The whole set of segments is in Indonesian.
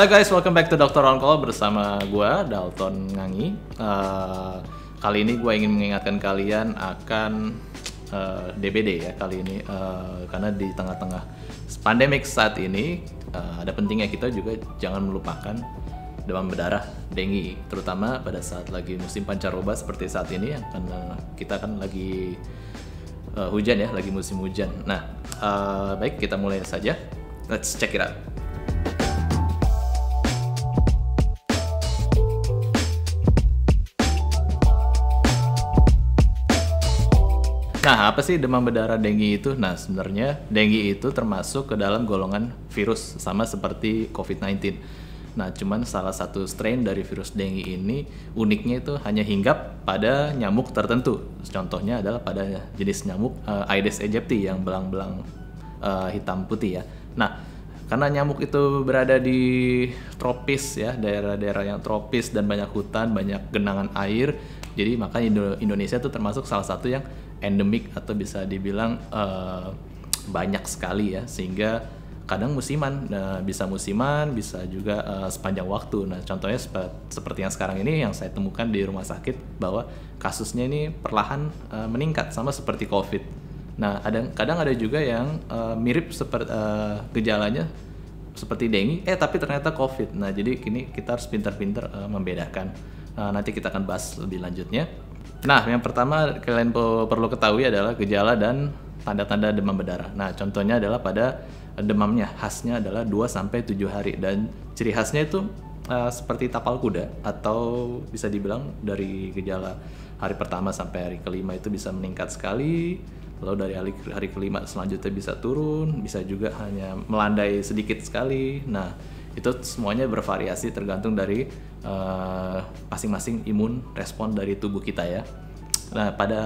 Hai guys, welcome back to Dr. On Call bersama gue, Dalton Ngangi. Uh, kali ini gue ingin mengingatkan kalian akan uh, eh, DBD ya kali ini. Uh, karena di tengah-tengah pandemik saat ini, uh, ada pentingnya kita juga jangan melupakan demam berdarah dengue. Terutama pada saat lagi musim pancaroba seperti saat ini, karena kita kan lagi uh, hujan ya, lagi musim hujan. Nah, uh, baik kita mulai saja. Let's check it out. Nah, apa sih demam berdarah dengue itu? Nah, sebenarnya dengue itu termasuk ke dalam golongan virus sama seperti COVID-19. Nah, cuman salah satu strain dari virus dengue ini uniknya itu hanya hinggap pada nyamuk tertentu. Contohnya adalah pada jenis nyamuk uh, Aedes aegypti yang belang-belang uh, hitam putih ya. Nah, karena nyamuk itu berada di tropis ya daerah-daerah yang tropis dan banyak hutan banyak genangan air jadi makanya Indonesia itu termasuk salah satu yang endemik atau bisa dibilang uh, banyak sekali ya sehingga kadang musiman nah, bisa musiman bisa juga uh, sepanjang waktu nah contohnya sep seperti yang sekarang ini yang saya temukan di rumah sakit bahwa kasusnya ini perlahan uh, meningkat sama seperti covid nah kadang kadang ada juga yang uh, mirip seperti uh, gejalanya seperti dengue eh tapi ternyata covid nah jadi kini kita harus pintar-pintar uh, membedakan uh, nanti kita akan bahas lebih lanjutnya Nah, yang pertama kalian perlu ketahui adalah gejala dan tanda-tanda demam berdarah. Nah, contohnya adalah pada demamnya khasnya adalah 2 sampai 7 hari dan ciri khasnya itu uh, seperti tapal kuda atau bisa dibilang dari gejala hari pertama sampai hari kelima itu bisa meningkat sekali, lalu dari hari, hari kelima selanjutnya bisa turun, bisa juga hanya melandai sedikit sekali. Nah, itu semuanya bervariasi tergantung dari eh, masing-masing uh, imun respon dari tubuh kita ya. Nah, pada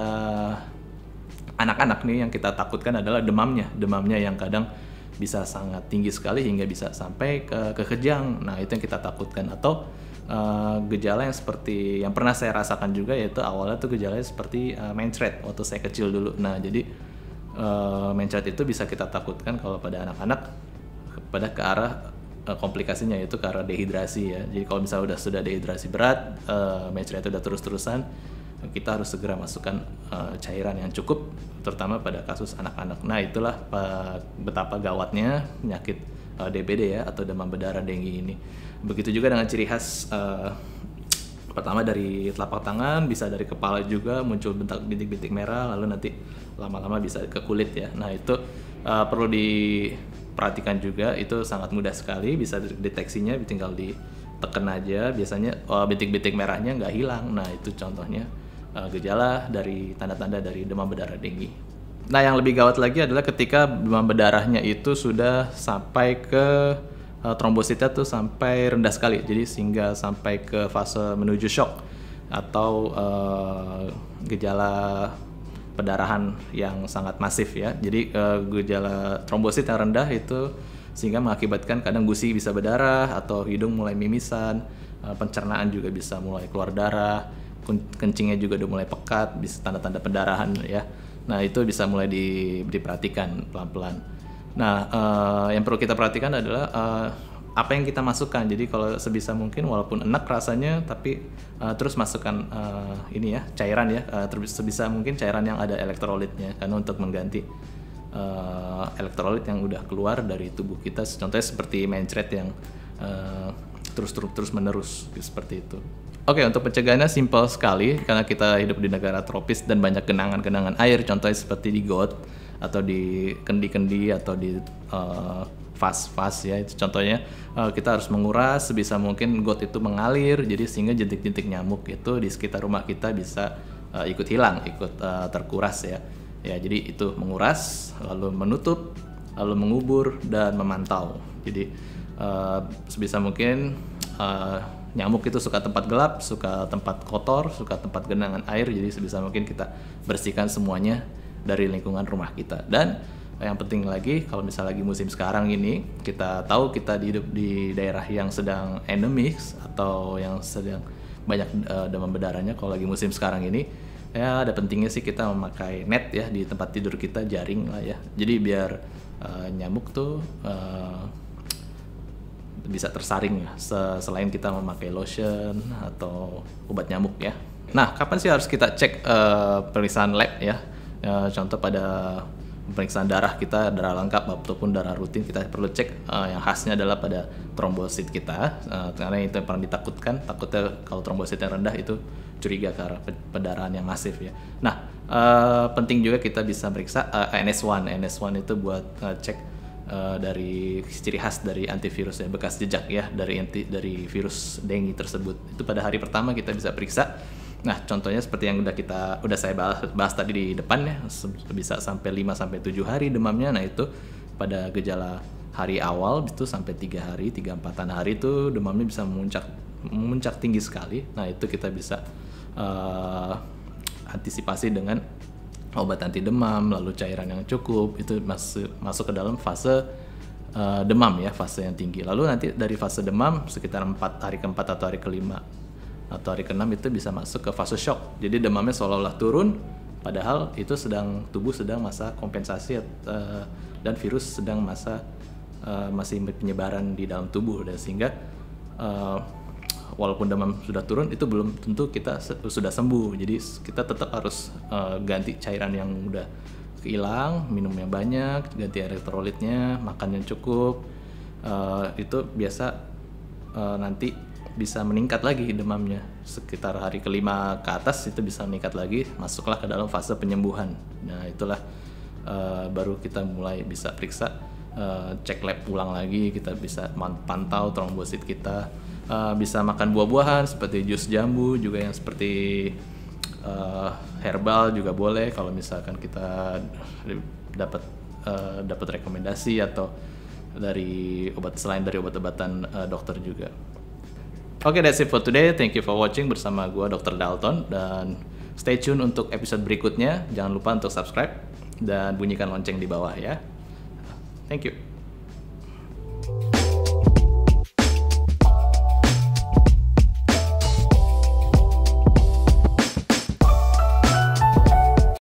anak-anak nih yang kita takutkan adalah demamnya, demamnya yang kadang bisa sangat tinggi sekali hingga bisa sampai ke kekejang. Nah, itu yang kita takutkan atau uh, gejala yang seperti yang pernah saya rasakan juga yaitu awalnya tuh gejalanya seperti uh, mencret waktu saya kecil dulu. Nah, jadi uh, mencret itu bisa kita takutkan kalau pada anak-anak pada ke arah Eh, komplikasinya yaitu karena dehidrasi ya. Jadi kalau misalnya udah sudah dehidrasi berat, uh, eh, match rate udah terus-terusan, kita harus segera masukkan uh, cairan yang cukup terutama pada kasus anak-anak. Nah, itulah uh, betapa gawatnya penyakit uh, DBD ya atau demam berdarah dengue ini. Begitu juga dengan ciri khas uh, pertama dari telapak tangan, bisa dari kepala juga muncul bentuk bintik-bintik merah lalu nanti lama-lama bisa ke kulit ya. Nah, itu uh, perlu di perhatikan juga itu sangat mudah sekali bisa deteksinya tinggal ditekan aja biasanya bintik-bintik oh, merahnya nggak hilang nah itu contohnya uh, gejala dari tanda-tanda dari demam berdarah dengue nah yang lebih gawat lagi adalah ketika demam berdarahnya itu sudah sampai ke uh, trombositnya tuh sampai rendah sekali jadi sehingga sampai ke fase menuju shock atau uh, gejala pendarahan yang sangat masif ya. Jadi uh, gejala trombosit yang rendah itu sehingga mengakibatkan kadang gusi bisa berdarah atau hidung mulai mimisan, uh, pencernaan juga bisa mulai keluar darah, kencingnya juga udah mulai pekat, bisa tanda-tanda pendarahan ya. Nah itu bisa mulai di, diperhatikan pelan-pelan. Nah uh, yang perlu kita perhatikan adalah uh, apa yang kita masukkan. Jadi kalau sebisa mungkin walaupun enak rasanya tapi uh, terus masukkan uh, ini ya cairan ya uh, sebisa mungkin cairan yang ada elektrolitnya karena untuk mengganti uh, elektrolit yang udah keluar dari tubuh kita. Contohnya seperti mencret yang uh, terus terus menerus seperti itu. Oke, okay, untuk pencegahannya simpel sekali karena kita hidup di negara tropis dan banyak genangan-genangan air, contohnya seperti di got atau di kendi-kendi atau di vas eh, vas-vas ya itu contohnya uh, kita harus menguras sebisa mungkin got itu mengalir jadi sehingga jentik-jentik nyamuk itu di sekitar rumah kita bisa uh, ikut hilang ikut uh, terkuras ya ya jadi itu menguras lalu menutup lalu mengubur dan memantau jadi uh, sebisa mungkin uh, nyamuk itu suka tempat gelap suka tempat kotor suka tempat genangan air jadi sebisa mungkin kita bersihkan semuanya dari lingkungan rumah kita dan yang penting lagi kalau misalnya lagi musim sekarang ini kita tahu kita hidup di daerah yang sedang endemis atau yang sedang banyak uh, demam berdarahnya kalau lagi musim sekarang ini ya ada pentingnya sih kita memakai net ya di tempat tidur kita jaring lah ya jadi biar uh, nyamuk tuh uh, bisa tersaring ya selain kita memakai lotion atau obat nyamuk ya nah kapan sih harus kita cek uh, pemeriksaan lab ya ya, contoh pada pemeriksaan darah kita darah lengkap ataupun darah rutin kita perlu cek uh, yang khasnya adalah pada trombosit kita uh, karena itu yang paling ditakutkan takutnya kalau trombosit yang rendah itu curiga ke arah pendarahan yang masif ya nah uh, penting juga kita bisa periksa uh, NS1 NS1 itu buat uh, cek uh, dari ciri khas dari antivirus ya bekas jejak ya dari anti dari virus dengue tersebut itu pada hari pertama kita bisa periksa Nah, contohnya seperti yang udah kita udah saya bahas, bahas tadi di depan ya, bisa sampai 5 sampai 7 hari demamnya. Nah, itu pada gejala hari awal itu sampai 3 hari, 3 empatan hari itu demamnya bisa memuncak memuncak tinggi sekali. Nah, itu kita bisa uh, antisipasi dengan obat anti demam, lalu cairan yang cukup. Itu masuk masuk ke dalam fase eh, demam ya fase yang tinggi. Lalu nanti dari fase demam sekitar empat hari keempat atau hari kelima atau hari keenam itu bisa masuk ke fase shock. Jadi demamnya seolah-olah turun, padahal itu sedang tubuh sedang masa kompensasi uh, dan virus sedang masa uh, masih penyebaran di dalam tubuh dan sehingga uh, walaupun demam sudah turun itu belum tentu kita se sudah sembuh. Jadi kita tetap harus uh, ganti cairan yang udah hilang, minum yang banyak, ganti elektrolitnya, makan yang cukup. Uh, itu biasa uh, nanti bisa meningkat lagi demamnya sekitar hari kelima ke atas itu bisa meningkat lagi masuklah ke dalam fase penyembuhan nah itulah uh, baru kita mulai bisa periksa uh, cek lab ulang lagi kita bisa pantau trombosit kita uh, bisa makan buah-buahan seperti jus jambu juga yang seperti uh, herbal juga boleh kalau misalkan kita dapat uh, dapat rekomendasi atau dari obat selain dari obat-obatan uh, dokter juga Oke, okay, that's it for today. Thank you for watching bersama gue Dr. Dalton dan stay tune untuk episode berikutnya. Jangan lupa untuk subscribe dan bunyikan lonceng di bawah ya. Thank you.